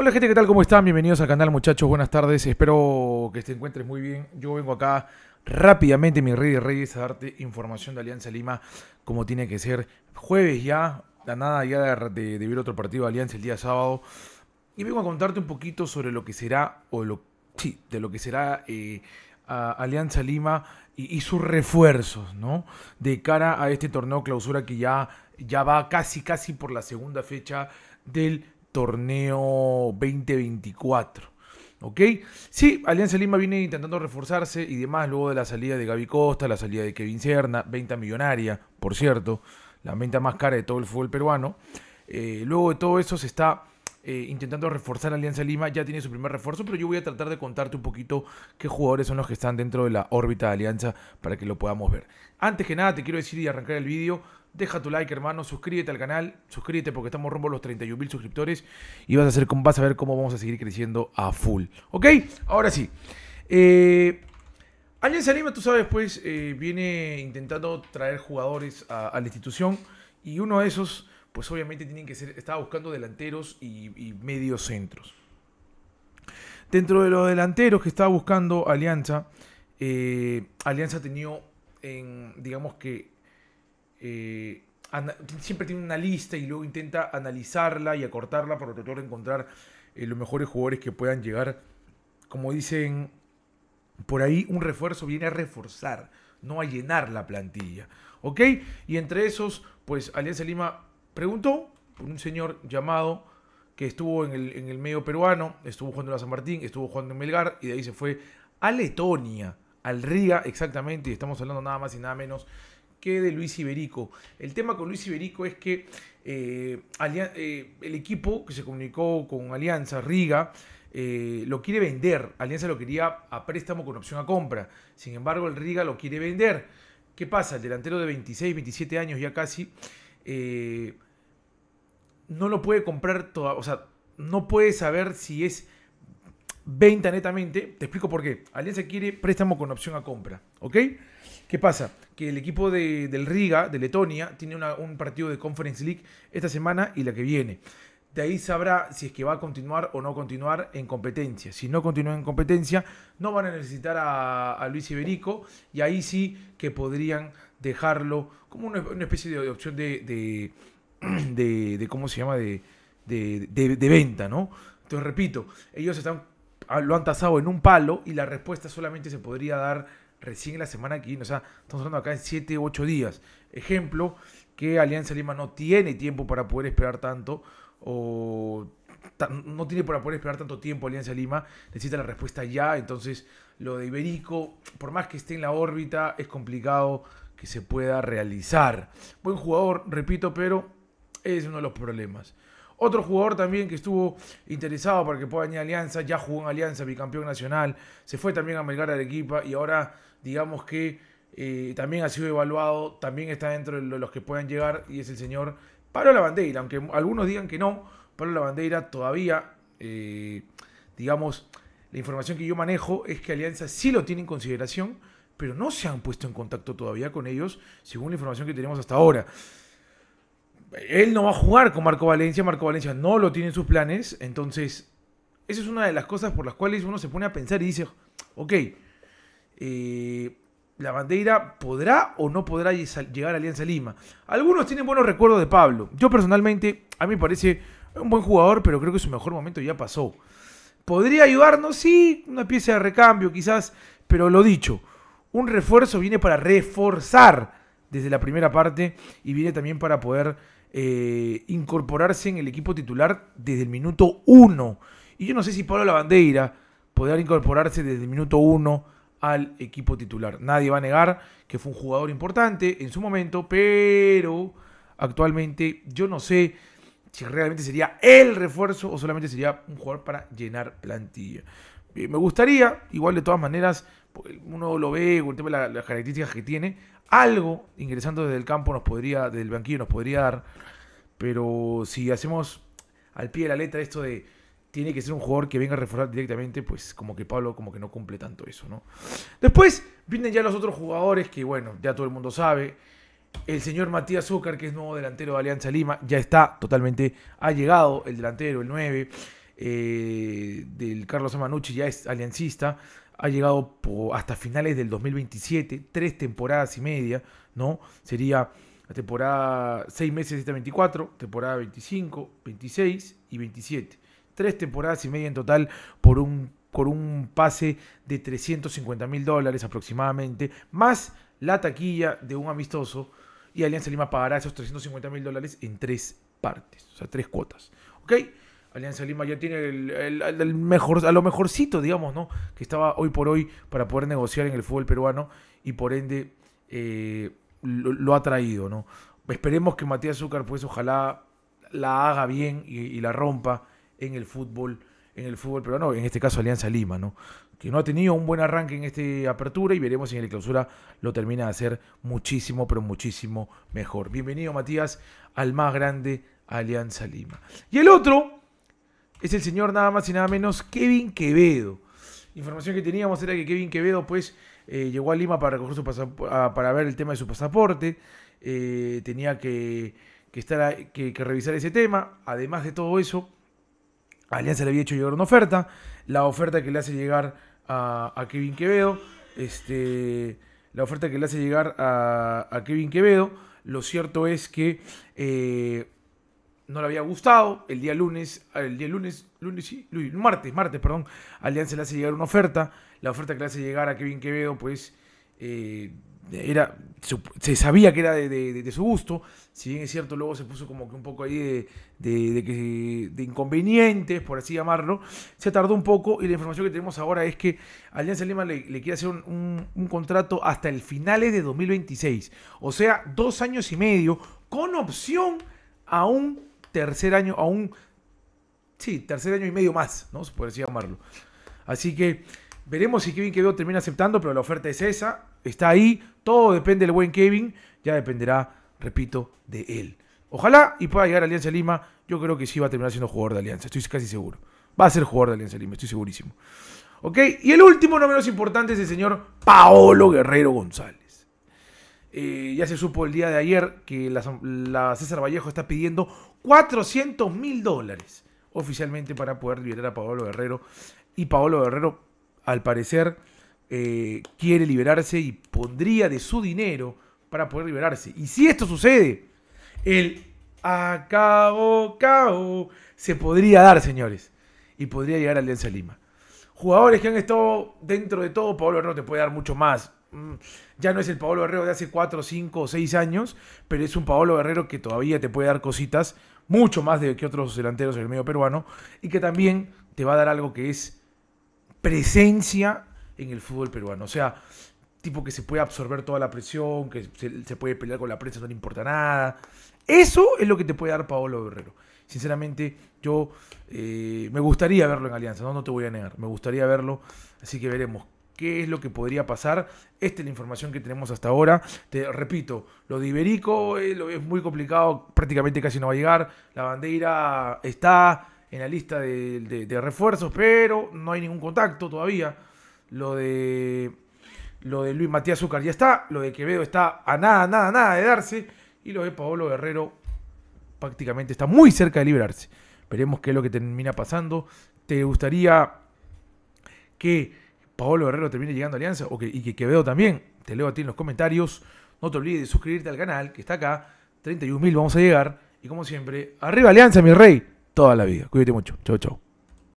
Hola gente, ¿qué tal? ¿Cómo están? Bienvenidos al canal muchachos, buenas tardes, espero que te encuentres muy bien. Yo vengo acá rápidamente, mi rey de reyes, a darte información de Alianza Lima, como tiene que ser. Jueves ya, la nada ya de, ver otro partido de Alianza el día sábado. Y vengo a contarte un poquito sobre lo que será, o lo, sí, de lo que será eh, Alianza Lima y, y, sus refuerzos, ¿no? De cara a este torneo clausura que ya, ya va casi, casi por la segunda fecha del torneo 2024. ¿Ok? Sí, Alianza Lima viene intentando reforzarse y demás luego de la salida de Gaby Costa, la salida de Kevin Serna, venta millonaria, por cierto, la venta más cara de todo el fútbol peruano. Eh, luego de todo eso se está eh, intentando reforzar Alianza Lima, ya tiene su primer refuerzo, pero yo voy a tratar de contarte un poquito qué jugadores son los que están dentro de la órbita de Alianza para que lo podamos ver. Antes que nada te quiero decir y arrancar el vídeo Deja tu like, hermano, suscríbete al canal, suscríbete porque estamos rumbo a los 31.000 mil suscriptores y vas a, hacer, vas a ver cómo vamos a seguir creciendo a full. ¿Ok? Ahora sí. Alianza eh, Lima, tú sabes, pues eh, viene intentando traer jugadores a, la institución y uno de esos, pues obviamente tienen que ser, estaba buscando delanteros y, medios centros. Dentro de los delanteros que estaba buscando Alianza, eh, Alianza tenía, digamos que eh, siempre tiene una lista y luego intenta analizarla y acortarla para tratar de encontrar eh, los mejores jugadores que puedan llegar. Como dicen por ahí, un refuerzo viene a reforzar, no a llenar la plantilla. ¿Ok? Y entre esos, pues Alianza Lima preguntó por un señor llamado que estuvo en el, en el medio peruano, estuvo jugando en la San Martín, estuvo jugando en Melgar y de ahí se fue a Letonia, al Riga exactamente, y estamos hablando nada más y nada menos que de Luis Iberico. El tema con Luis Iberico es que eh, eh, el equipo que se comunicó con Alianza, Riga, eh, lo quiere vender. Alianza lo quería a préstamo con opción a compra. Sin embargo, el Riga lo quiere vender. ¿Qué pasa? El delantero de 26, 27 años ya casi, no lo puede comprar, toda, o sea, no puede saber si es venta netamente. Te explico por qué. Alianza quiere préstamo con opción a compra. ¿Ok? ¿Qué pasa? Que el equipo de, del Riga, de Letonia, tiene un partido de Conference League esta semana y la que viene. De ahí sabrá si es que va a continuar o no continuar en competencia. Si no continúa en competencia, no van a necesitar a, Luis Iberico y ahí sí que podrían dejarlo como una, especie de, opción de, de, de, ¿cómo se llama? de, de venta, ¿no? Entonces, repito, ellos están Ah, lo han tasado en un palo y la respuesta solamente se podría dar recién en la semana que viene. O sea, estamos hablando acá en 7, 8 días. Ejemplo, que Alianza Lima no tiene tiempo para poder esperar tanto o no tiene para poder esperar tanto tiempo Alianza Lima, necesita la respuesta ya, entonces lo de Iberico, por más que esté en la órbita, es complicado que se pueda realizar. Buen jugador, repito, pero es uno de los problemas. Otro jugador también que estuvo interesado para que pueda venir a Alianza, ya jugó en Alianza, bicampeón nacional, se fue también a Melgar equipa y ahora digamos que eh, también ha sido evaluado, también está dentro de los que puedan llegar y es el señor la Lavandeira, aunque algunos digan que no, la Lavandeira todavía, eh, digamos, la información que yo manejo es que Alianza sí lo tiene en consideración, pero no se han puesto en contacto todavía con ellos, según la información que tenemos hasta ahora él no va a jugar con Marco Valencia, Marco Valencia no lo tiene en sus planes, entonces esa es una de las cosas por las cuales uno se pone a pensar y dice, ok, eh, la bandera podrá o no podrá llegar a Alianza Lima. Algunos tienen buenos recuerdos de Pablo. Yo personalmente, a mí me parece un buen jugador, pero creo que su mejor momento ya pasó. ¿Podría ayudarnos? Sí, una pieza de recambio quizás, pero lo dicho, un refuerzo viene para reforzar desde la primera parte y viene también para poder eh, incorporarse en el equipo titular desde el minuto 1. Y yo no sé si Pablo Lavandeira podrá incorporarse desde el minuto 1 al equipo titular. Nadie va a negar que fue un jugador importante en su momento, pero actualmente yo no sé si realmente sería el refuerzo o solamente sería un jugador para llenar plantilla. Eh, me gustaría, igual de todas maneras, uno lo ve, con el tema las características que tiene, algo ingresando desde el campo nos podría, desde banquillo nos podría dar. Pero si hacemos al pie de la letra esto de tiene que ser un jugador que venga a reforzar directamente, pues como que Pablo como que no cumple tanto eso, ¿no? Después vienen ya los otros jugadores que, bueno, ya todo el mundo sabe. El señor Matías Zúcar, que es nuevo delantero de Alianza Lima, ya está totalmente, ha llegado el delantero, el 9, eh, del Carlos Amanucci, ya es aliancista ha llegado hasta finales del 2027, tres temporadas y media, ¿no? Sería la temporada seis meses esta 24, temporada 25, 26 y 27. Tres temporadas y media en total por un, por un pase de 350 mil dólares aproximadamente, más la taquilla de un amistoso. Y Alianza Lima pagará esos 350 mil dólares en tres partes, o sea, tres cuotas. ¿Ok? Alianza Lima ya tiene el, mejor, a lo mejorcito, digamos, ¿no? Que estaba hoy por hoy para poder negociar en el fútbol peruano y por ende eh, lo, ha traído, ¿no? Esperemos que Matías Azúcar, pues ojalá la haga bien y, la rompa en el fútbol, en el fútbol peruano, en este caso Alianza Lima, ¿no? Que no ha tenido un buen arranque en esta apertura y veremos si en la clausura lo termina de hacer muchísimo, pero muchísimo mejor. Bienvenido, Matías, al más grande Alianza Lima. Y el otro es el señor nada más y nada menos Kevin Quevedo. Información que teníamos era que Kevin Quevedo pues eh, llegó a Lima para recoger su ah, para ver el tema de su pasaporte, eh, tenía que, estar que, revisar ese tema, además de todo eso, Alianza le había hecho llegar una oferta, la oferta que le hace llegar a, Kevin Quevedo, este, la oferta que le hace llegar a, Kevin Quevedo, lo cierto es que eh, no le había gustado. El día lunes, el día lunes, lunes, lunes martes, martes, perdón, Alianza le hace llegar una oferta. La oferta que le hace llegar a Kevin Quevedo, pues, eh, era, se sabía que era de, de, su gusto. Si bien es cierto, luego se puso como que un poco ahí de, de, inconvenientes, por así llamarlo. Se tardó un poco y la información que tenemos ahora es que Alianza Lima le, quiere hacer un, un, un contrato hasta el finales de 2026. O sea, dos años y medio con opción a un tercer año, aún. sí, tercer año y medio más, ¿no? Se podría llamarlo. Así que veremos si Kevin Quevedo termina aceptando, pero la oferta es esa, está ahí, todo depende del buen Kevin, ya dependerá, repito, de él. Ojalá y pueda llegar a Alianza Lima, yo creo que sí va a terminar siendo jugador de Alianza, estoy casi seguro. Va a ser jugador de Alianza Lima, estoy segurísimo. ¿Ok? Y el último, no menos importante, es el señor Paolo Guerrero González. Eh, ya se supo el día de ayer que la, César Vallejo está pidiendo 400 mil dólares oficialmente para poder liberar a Pablo Guerrero. Y Pablo Guerrero, al parecer, eh, quiere liberarse y pondría de su dinero para poder liberarse. Y si esto sucede, el acabo, cabo se podría dar, señores. Y podría llegar a Alianza Lima. Jugadores que han estado dentro de todo, Pablo Guerrero te puede dar mucho más Mm, ya no es el Paolo Guerrero de hace 4, 5 o 6 años, pero es un Paolo Guerrero que todavía te puede dar cositas, mucho más de que otros delanteros del medio peruano, y que también te va a dar algo que es presencia en el fútbol peruano. O sea, tipo que se puede absorber toda la presión, que se, puede pelear con la prensa, no le importa nada. Eso es lo que te puede dar Paolo Guerrero. Sinceramente, yo eh, me gustaría verlo en Alianza, ¿no? no te voy a negar, me gustaría verlo, así que veremos qué es lo que podría pasar. Esta es la información que tenemos hasta ahora. Te repito, lo de Iberico eh, es muy complicado, prácticamente casi no va a llegar. La bandera está en la lista de, refuerzos, pero no hay ningún contacto todavía. Lo de lo de Luis Matías Azúcar ya está, lo de Quevedo está a nada, nada, nada de darse, y lo de Pablo Guerrero prácticamente está muy cerca de liberarse, Veremos qué es lo que termina pasando. ¿Te gustaría que Paolo Guerrero termine llegando a Alianza y que veo también. Te leo a ti en los comentarios. No te olvides de suscribirte al canal que está acá. 31.000 vamos a llegar. Y como siempre, arriba Alianza, mi rey. Toda la vida. Cuídate mucho. Chau, chau.